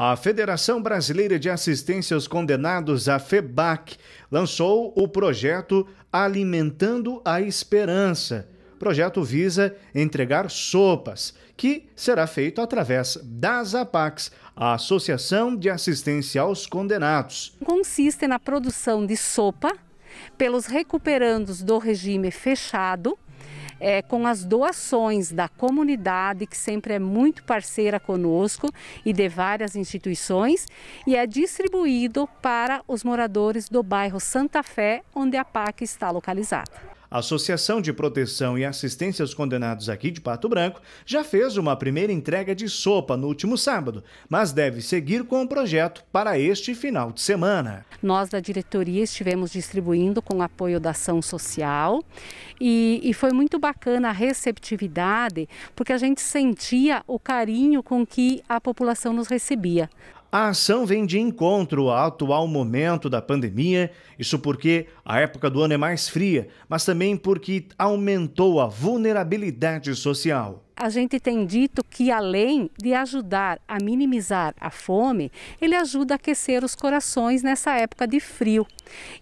A Federação Brasileira de Assistência aos Condenados, a FEBAC, lançou o projeto Alimentando a Esperança. O projeto visa entregar sopas, que será feito através das APACs, a Associação de Assistência aos Condenados. Consiste na produção de sopa pelos recuperandos do regime fechado é, com as doações da comunidade, que sempre é muito parceira conosco e de várias instituições, e é distribuído para os moradores do bairro Santa Fé, onde a PAC está localizada. A Associação de Proteção e Assistência aos Condenados aqui de Pato Branco já fez uma primeira entrega de sopa no último sábado, mas deve seguir com o projeto para este final de semana. Nós da diretoria estivemos distribuindo com apoio da ação social e, e foi muito bacana a receptividade, porque a gente sentia o carinho com que a população nos recebia. A ação vem de encontro ao atual momento da pandemia, isso porque a época do ano é mais fria, mas também porque aumentou a vulnerabilidade social. A gente tem dito que, além de ajudar a minimizar a fome, ele ajuda a aquecer os corações nessa época de frio.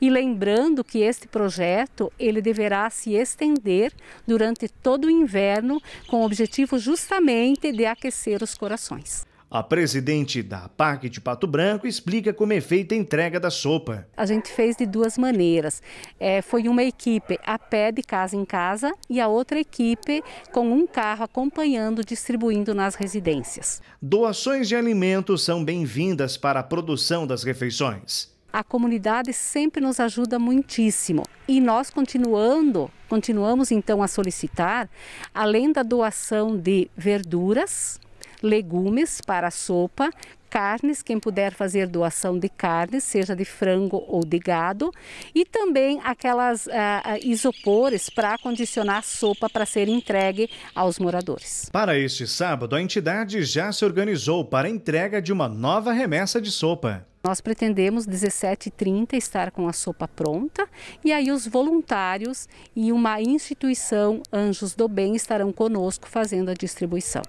E lembrando que este projeto ele deverá se estender durante todo o inverno, com o objetivo justamente de aquecer os corações. A presidente da PAC de Pato Branco explica como é feita a entrega da sopa. A gente fez de duas maneiras. É, foi uma equipe a pé de casa em casa e a outra equipe com um carro acompanhando, distribuindo nas residências. Doações de alimentos são bem-vindas para a produção das refeições. A comunidade sempre nos ajuda muitíssimo e nós continuando, continuamos então a solicitar, além da doação de verduras, legumes para a sopa, carnes, quem puder fazer doação de carnes, seja de frango ou de gado, e também aquelas ah, ah, isopores para condicionar a sopa para ser entregue aos moradores. Para este sábado, a entidade já se organizou para a entrega de uma nova remessa de sopa. Nós pretendemos 17h30 estar com a sopa pronta e aí os voluntários e uma instituição Anjos do Bem estarão conosco fazendo a distribuição.